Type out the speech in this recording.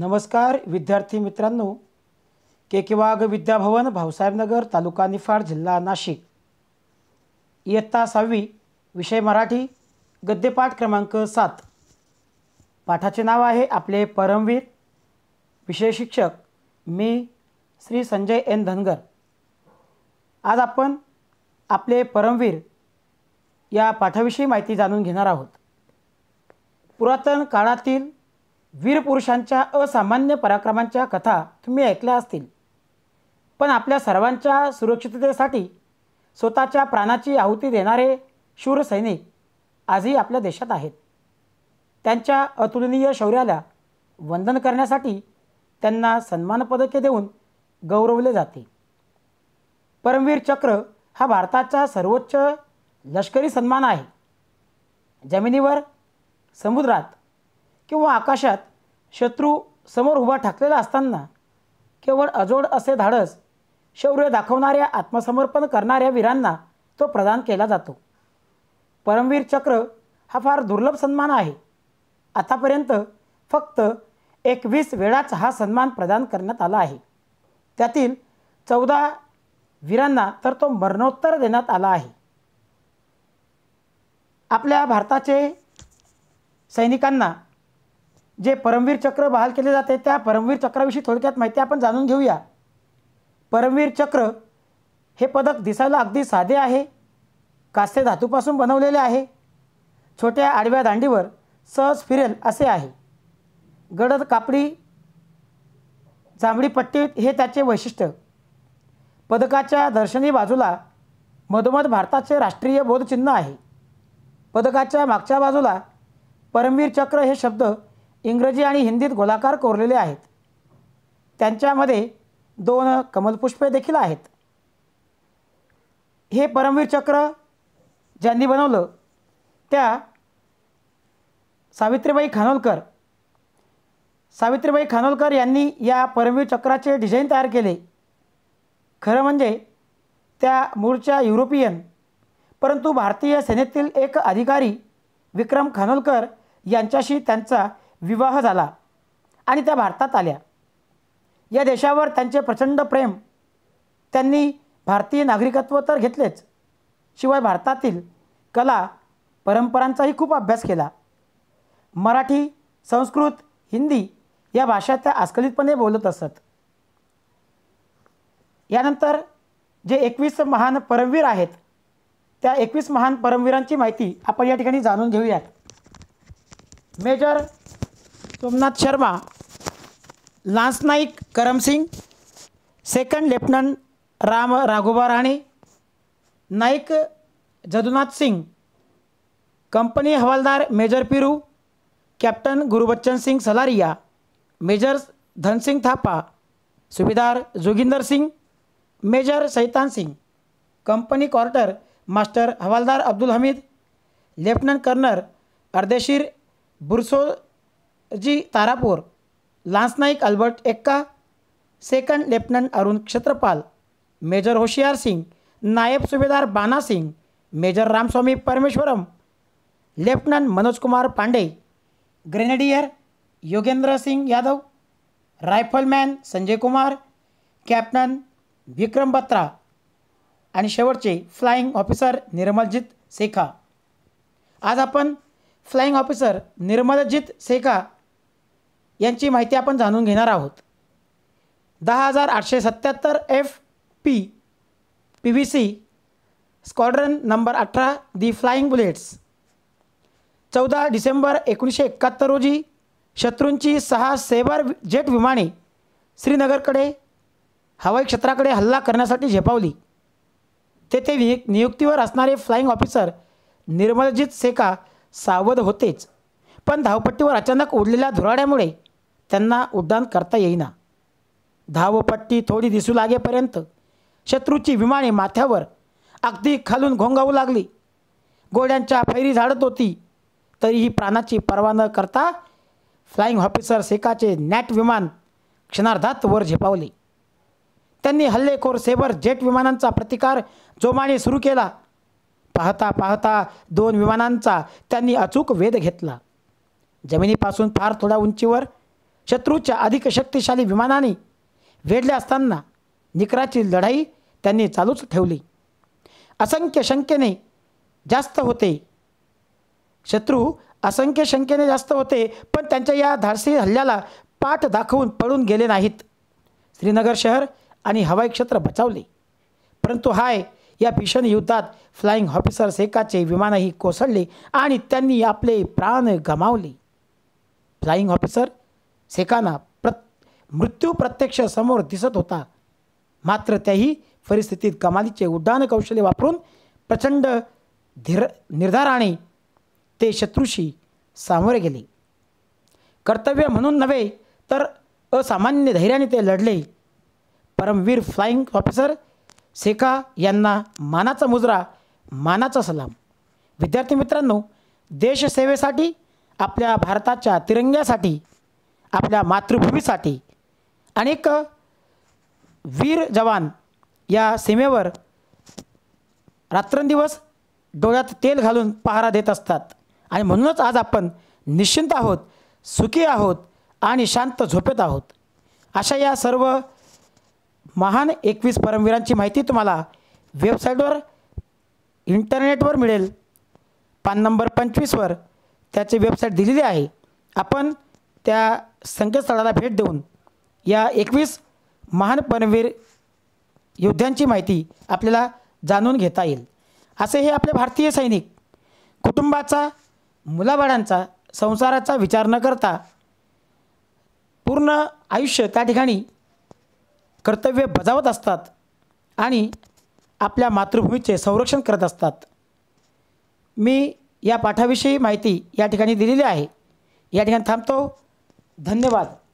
नमस्कार विद्यार्थी मित्रांनो के के वाघ विद्याभवन भाऊसाहेबनगर तालुका निफाड जिल्हा नाशिक इयत्ता सहावी विषय मराठी गद्यपाठ क्रमांक सात पाठाचे नाव आहे आपले परमवीर विषय शिक्षक मी श्री संजय एन धनगर आज आपण आपले परमवीर या पाठाविषयी माहिती जाणून घेणार आहोत पुरातन काळातील वीरपुरुषांच्या असामान्य पराक्रमांच्या कथा तुम्ही ऐकल्या असतील पण आपल्या सर्वांच्या सुरक्षिततेसाठी स्वतःच्या प्राणाची आहुती देणारे शूर सैनिक आजही आपल्या देशात आहेत त्यांच्या अतुलनीय शौर्याला वंदन करण्यासाठी त्यांना सन्मानपदके देऊन गौरवले जाते परमवीर चक्र हा भारताचा सर्वोच्च लष्करी सन्मान आहे जमिनीवर समुद्रात किंवा आकाशात शत्रू समोर उभा ठाकलेला असताना केवळ अजोड असे धाडस शौर्य दाखवणाऱ्या आत्मसमर्पण करणाऱ्या वीरांना तो प्रदान केला जातो परमवीर चक्र हा फार दुर्लभ सन्मान आहे आतापर्यंत फक्त एकवीस वेळाच हा सन्मान प्रदान करण्यात आला आहे त्यातील चौदा वीरांना तर तो मरणोत्तर देण्यात आला आहे आपल्या भारताचे सैनिकांना जे परमवीर चक्र बहाल केले जाते त्या परमवीर चक्राविषयी थोडक्यात माहिती आपण जाणून घेऊया परमवीर चक्र हे पदक दिसायला अगदी साधे आहे कास्ते धातूपासून बनवलेले आहे छोट्या आडव्या दांडीवर सहज फिरेल असे आहे गडद कापडी जांभळी पट्टी हे त्याचे वैशिष्ट्य पदकाच्या दर्शनी बाजूला मधोमध भारताचे राष्ट्रीय बोधचिन्ह आहे पदकाच्या मागच्या बाजूला परमवीर चक्र हे शब्द इंग्रजी आणि हिंदीत गोलाकार कोरलेले आहेत त्यांच्यामध्ये दोन कमलपुष्पे देखील आहेत हे परमवीर चक्र ज्यांनी बनवलं त्या सावित्रीबाई खानोलकर सावित्रीबाई खानोलकर यांनी या परमवीर चक्राचे डिझाईन तयार केले खरं म्हणजे त्या मूळच्या युरोपियन परंतु भारतीय सेनेतील एक अधिकारी विक्रम खानोलकर यांच्याशी त्यांचा विवाह झाला आणि त्या भारतात आल्या या देशावर त्यांचे प्रचंड प्रेम त्यांनी भारतीय नागरिकत्व तर घेतलेच शिवाय भारतातील कला परंपरांचाही खूप अभ्यास केला मराठी संस्कृत हिंदी या भाषा त्या आस्खलितपणे बोलत असत यानंतर जे एकवीस महान परमवीर आहेत त्या एकवीस महान परमवीरांची माहिती आपण या ठिकाणी जाणून घेऊयात major Somnath Sharma lance Naik Karam Singh second lieutenant Ram Raghoba Rane Naik Jadunath Singh company Havildar major Piru captain Gurbachan Singh Salaria major Dhan Singh थापा सुबेदार जोगिंदर सिंह मेजर सैतान सिंह company quarter master Havildar Abdul Hamid lieutenant colonel Ardeshir Burzorji Tarapore lance Naik Albert Ekka second lieutenant Arun Khetarpal major Hoshiar Singh Naib Subedar Bana Singh major Ramaswamy Parameswaran lieutenant Manoj Kumar Pandey grenadier Yogendra Singh Yadav rifleman Sanjay Kumar captain Vikram Batra आणि शेवटचे फ्लाइंग ऑफिसर निर्मलजीत सेखा आज आपण फ्लाइंग ऑफिसर निर्मलजीत सेखा यांची माहिती आपण जाणून घेणार आहोत दहा हजार आठशे सत्त्याहत्तर F P P V C squadron number अठरा दी फ्लाइंग बुलेट्स चौदा डिसेंबर एकोणीसशे एकाहत्तर रोजी शत्रूंची सहा सेबर जेट विमाने श्रीनगरकडे हवाई क्षेत्राकडे हल्ला करण्यासाठी झेपावली तेथे वि नियुक्तीवर असणारे फ्लाईंग ऑफिसर निर्मलजित सेका सावध होतेच पण धावपट्टीवर अचानक उडलेल्या धुराड्यामुळे त्यांना उड्डाण करता येईना धावपट्टी थोडी दिसू लागेपर्यंत शत्रूची विमाने माथ्यावर अगदी खालून घोंगावू लागली गोड्यांच्या फैरी झाडत होती तरीही प्राणाची पर्वा न करता फ्लाईंग ऑफिसर सेकाचे नॅट विमान क्षणार्धात वर झेपावले त्यांनी हल्लेखोर सेबर जेट विमानांचा प्रतिकार जोमाने सुरू केला पाहता पाहता दोन विमानांचा त्यांनी अचूक वेध घेतला जमिनीपासून फार थोड्या उंचीवर शत्रूच्या अधिक शक्तिशाली विमानाने वेढले असताना निकराची लढाई त्यांनी चालूच ठेवली असंख्य शंकेने जास्त होते शत्रू असंख्य शंकेने जास्त होते पण त्यांच्या या धाडसी हल्ल्याला पाठ दाखवून पळून गेले नाहीत श्रीनगर शहर आणि हवाई क्षेत्र बचावले परंतु हाय या भीषण युद्धात फ्लाइंग ऑफिसर्स एकाचे विमानही कोसळले आणि त्यांनी आपले प्राण गमावले फ्लाईंग ऑफिसर सेकाना प्र मृत्यू प्रत्यक्ष समोर दिसत होता मात्र त्याही परिस्थितीत कमालीचे उड्डाण कौशल्य वापरून प्रचंड धीर निर्धाराने ते शत्रूशी सामोरे गेले कर्तव्य म्हणून नव्हे तर असामान्य धैर्याने ते लढले परमवीर फ्लाईंग ऑफिसर सेका यांना मानाचा मुजरा मानाचा सलाम विद्यार्थी मित्रांनो देशसेवेसाठी आपल्या भारताच्या तिरंग्यासाठी आपल्या मातृभूमीसाठी अनेक वीर जवान या सीमेवर रात्रंदिवस डोळ्यात तेल घालून पहारा देत असतात आणि म्हणूनच आज आपण निश्चिंत आहोत सुखी आहोत आणि शांत झोपेत आहोत अशा या सर्व महान एकवीस परमवीरांची माहिती तुम्हाला वेबसाईटवर इंटरनेटवर मिळेल पान नंबर पंचवीसवर त्याची वेबसाईट दिलेली आहे आपण त्या संकेतस्थळाला भेट देऊन या एकवीस महान पनवीर योद्ध्यांची माहिती आपल्याला जाणून घेता येईल असे हे आपले भारतीय सैनिक कुटुंबाचा मुलाबाळांचा संसाराचा विचार न करता पूर्ण आयुष्य त्या ठिकाणी कर्तव्य बजावत असतात आणि आपल्या मातृभूमीचे संरक्षण करत असतात मी या पाठाविषयी माहिती या ठिकाणी दिलेली आहे या ठिकाणी थांबतो धन्यवाद